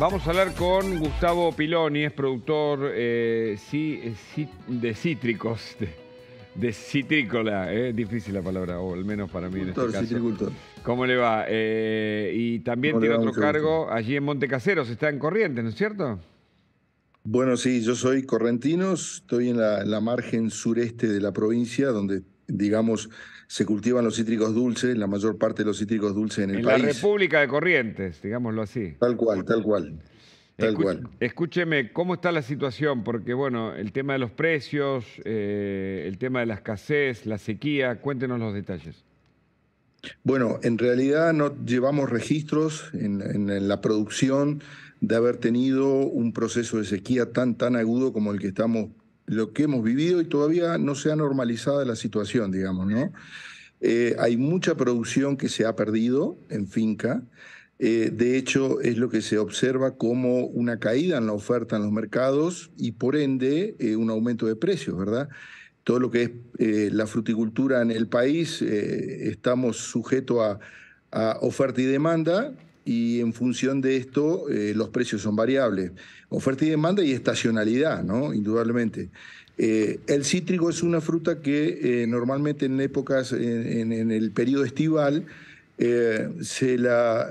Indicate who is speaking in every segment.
Speaker 1: Vamos a hablar con Gustavo Piloni, es productor eh, eh, de cítricos, de, citrícola, eh, difícil la palabra,
Speaker 2: o al menos para mí este Cultor, en citricultor.
Speaker 1: ¿Cómo le va? y también tiene otro cargo allí en Montecaseros, está en Corrientes, ¿no es cierto?
Speaker 2: Bueno, sí, yo soy correntino, estoy en la, en la margen sureste de la provincia, donde digamos, se cultivan los cítricos dulces, la mayor parte de los cítricos dulces en el país. En la
Speaker 1: República de Corrientes,
Speaker 2: digámoslo así. Tal cual, tal cual. Tal cual.
Speaker 1: Escúcheme, ¿cómo está la situación? Porque, bueno, el tema de los precios, eh, el tema de la escasez, la sequía, cuéntenos los detalles.
Speaker 2: Bueno, en realidad no llevamos registros en, en, la producción de haber tenido un proceso de sequía tan, tan agudo como el que estamos lo que hemos vivido y todavía no se ha normalizado la situación, digamos, ¿no? Eh, hay mucha producción que se ha perdido en finca. Eh, de hecho, es lo que se observa como una caída en la oferta en los mercados y por ende eh, un aumento de precios, ¿verdad? Todo lo que es la fruticultura en el país estamos sujetos a oferta y demanda y en función de esto eh, los precios son variables. Oferta y demanda y estacionalidad, ¿no? Indudablemente. Eh, el cítrico es una fruta que eh, normalmente en épocas, en, el periodo estival, se la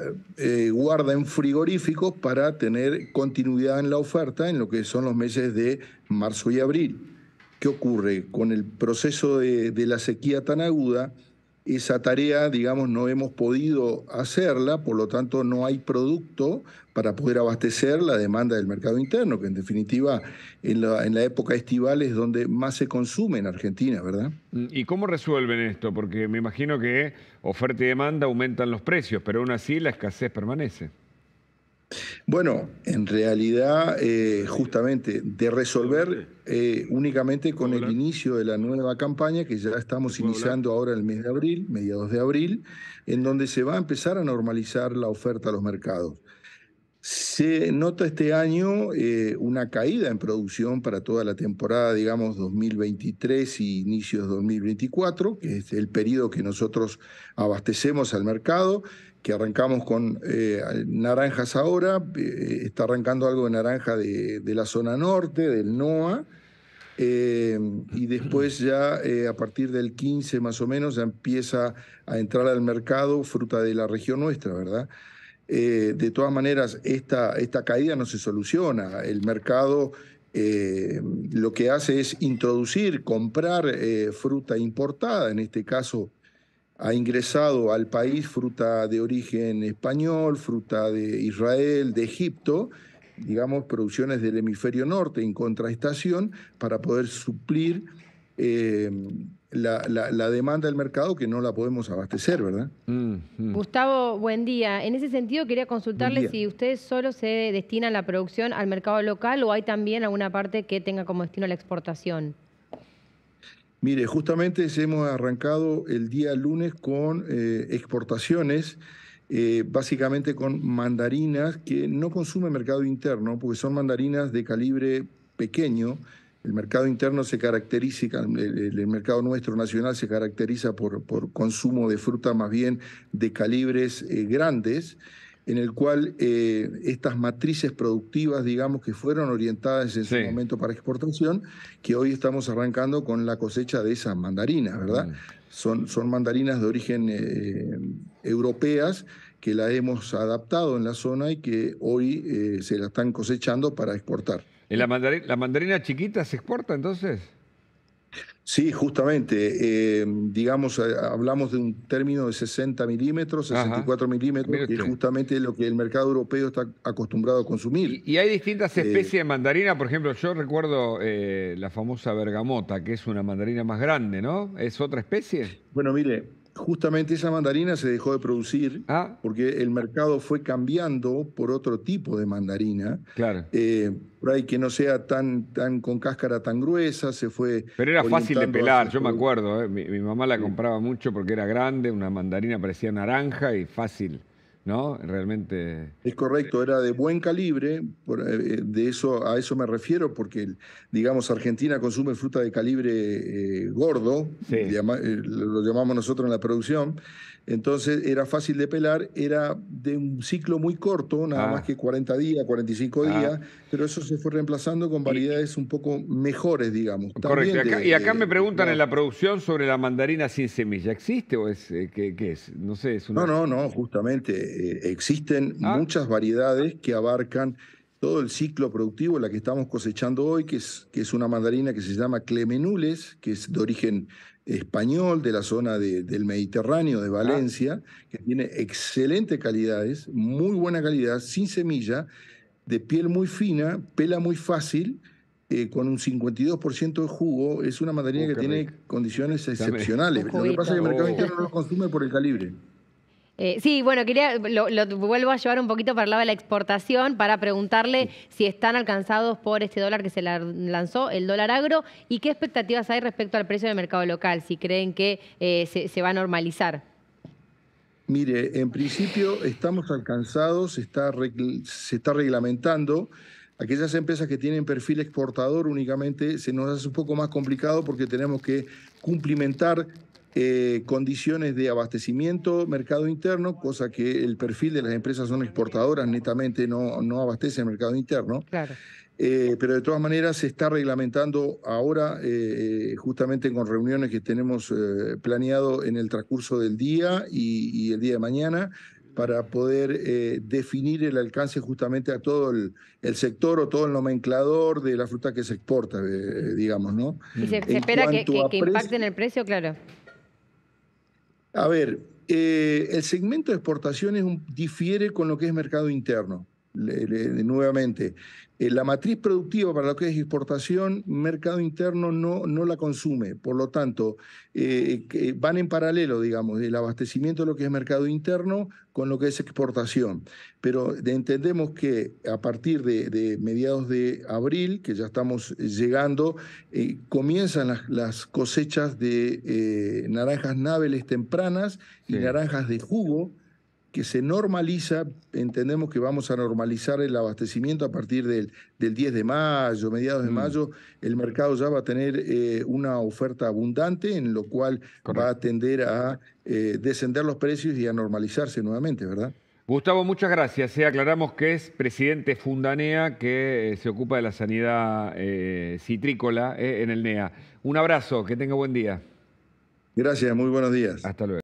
Speaker 2: guarda en frigoríficos para tener continuidad en la oferta en lo que son los meses de marzo y abril. ¿Qué ocurre? Con el proceso de la sequía tan aguda, esa tarea, digamos, no hemos podido hacerla, por lo tanto no hay producto para poder abastecer la demanda del mercado interno, que en definitiva en la, en la época estival es donde más se consume en Argentina, ¿verdad?
Speaker 1: Mm, ¿Y cómo resuelven esto? Porque me imagino que oferta y demanda aumentan los precios, pero aún así la escasez permanece.
Speaker 2: Bueno, en realidad, eh, justamente, de resolver eh, únicamente con el inicio de la nueva campaña, que ya estamos iniciando ahora el mes de abril, mediados de abril, en donde se va a empezar a normalizar la oferta a los mercados. Se nota este año eh, una caída en producción para toda la temporada, digamos, 2023 y inicios 2024, que es el periodo que nosotros abastecemos al mercado que arrancamos con eh, naranjas ahora, eh, está arrancando algo de naranja de, la zona norte, del NOA, eh, y después ya a partir del 15 más o menos ya empieza a entrar al mercado fruta de la región nuestra, ¿verdad? de todas maneras, esta, esta caída no se soluciona. El mercado lo que hace es introducir, comprar fruta importada, en este caso ha ingresado al país fruta de origen español, fruta de Israel, de Egipto, digamos, producciones del hemisferio norte en contraestación para poder suplir eh, la, demanda del mercado que no la podemos abastecer, ¿verdad? Mm, mm. Gustavo, buen día. En ese sentido quería consultarle si ustedes solo se destinan la producción al mercado local o hay también alguna parte que tenga como destino la exportación. Mire, justamente hemos arrancado el día lunes con eh, exportaciones, eh, básicamente con mandarinas que no consume mercado interno, porque son mandarinas de calibre pequeño. El mercado interno se caracteriza, el, mercado nuestro nacional se caracteriza por, consumo de fruta más bien de calibres eh, grandes en el cual eh, estas matrices productivas, digamos, que fueron orientadas en ese su momento para exportación, que hoy estamos arrancando con la cosecha de esas mandarinas, ¿verdad? Mm. Son, son mandarinas de origen eh, europeas que la hemos adaptado en la zona y que hoy eh, se la están cosechando para exportar.
Speaker 1: la mandarina chiquita se exporta entonces?
Speaker 2: Sí, justamente. Eh, digamos, eh, hablamos de un término de 60 milímetros, 64 cuatro milímetros, que es justamente lo que el mercado europeo está acostumbrado a consumir. Y, hay distintas eh, especies
Speaker 1: de mandarina. Por ejemplo, yo recuerdo la famosa bergamota, que es una mandarina más grande, ¿no? ¿Es otra especie? Bueno, mire,
Speaker 2: justamente esa mandarina se dejó de producir ah. porque el mercado fue cambiando por otro tipo de mandarina. Claro. Eh, por ahí que no sea tan, tan con cáscara tan gruesa, se fue. Pero era fácil de pelar, yo me
Speaker 1: acuerdo. Eh, mi, mamá la compraba mucho porque era grande, una mandarina parecía naranja y fácil. ¿no? Realmente. Es
Speaker 2: correcto, era de buen calibre, eh, eh, de eso, a eso me refiero, porque, digamos, Argentina consume fruta de calibre eh, gordo, lo llamamos nosotros en la producción, entonces era fácil de pelar, era de un ciclo muy corto, nada ah. más que 40 días, 45 ah. días, pero eso se fue reemplazando con variedades un poco mejores, digamos. Correcto, y acá, me preguntan en
Speaker 1: la producción sobre la mandarina sin semilla, ¿existe
Speaker 2: o es, qué, es? No sé, es una... No, no, no, justamente eh, existen ah. muchas variedades que abarcan todo el ciclo productivo, la que estamos cosechando hoy, que es, que es una mandarina que se llama Clemenules, que es de origen español, de la zona del Mediterráneo, de ah. Valencia, que tiene excelentes calidades, muy buena calidad, sin semilla, de piel muy fina, pela muy fácil, eh, con un 52% de jugo. Es una mandarina oh, que tiene condiciones excepcionales. Lo que pasa es que el mercado interno no lo consume por el calibre. Eh, sí, bueno, quería, lo, vuelvo a llevar un poquito para el lado de la exportación para preguntarle si están alcanzados por este dólar que se lanzó, el dólar agro, y qué expectativas hay respecto al precio del mercado local, si creen que eh, se, va a normalizar. Mire, en principio estamos alcanzados, se está reglamentando. Aquellas empresas que tienen perfil exportador únicamente se nos hace un poco más complicado porque tenemos que cumplimentar eh, condiciones de abastecimiento, mercado interno, cosa que el perfil de las empresas son exportadoras, netamente no, no abastece el mercado interno. Claro. Eh, pero de todas maneras se está reglamentando ahora, eh, justamente con reuniones que tenemos planeado en el transcurso del día y, el día de mañana, para poder definir el alcance justamente a todo el, sector o todo el nomenclador de la fruta que se exporta, digamos, ¿no? Y se, espera que, que, que impacten el precio, claro. A ver, eh, el segmento de exportaciones difiere con lo que es mercado interno nuevamente, eh, la matriz productiva para lo que es exportación, mercado interno no, no la consume. Por lo tanto, eh, van en paralelo, digamos, el abastecimiento de lo que es mercado interno con lo que es exportación. Pero entendemos que a partir de, mediados de abril, que ya estamos llegando, eh, comienzan las, cosechas de naranjas nábeles tempranas y naranjas de jugo que se normaliza, entendemos que vamos a normalizar el abastecimiento a partir del, del 10 de mayo, mediados de mm. mayo, el mercado ya va a tener eh, una oferta abundante, en lo cual va a tender a eh, descender los precios y a normalizarse nuevamente, ¿verdad?
Speaker 1: Gustavo, muchas gracias. Eh, aclaramos que es presidente Fundanea, que eh, se ocupa de la sanidad citrícola en el NEA. Un abrazo, que tenga buen día.
Speaker 2: Gracias, muy buenos días. Hasta luego.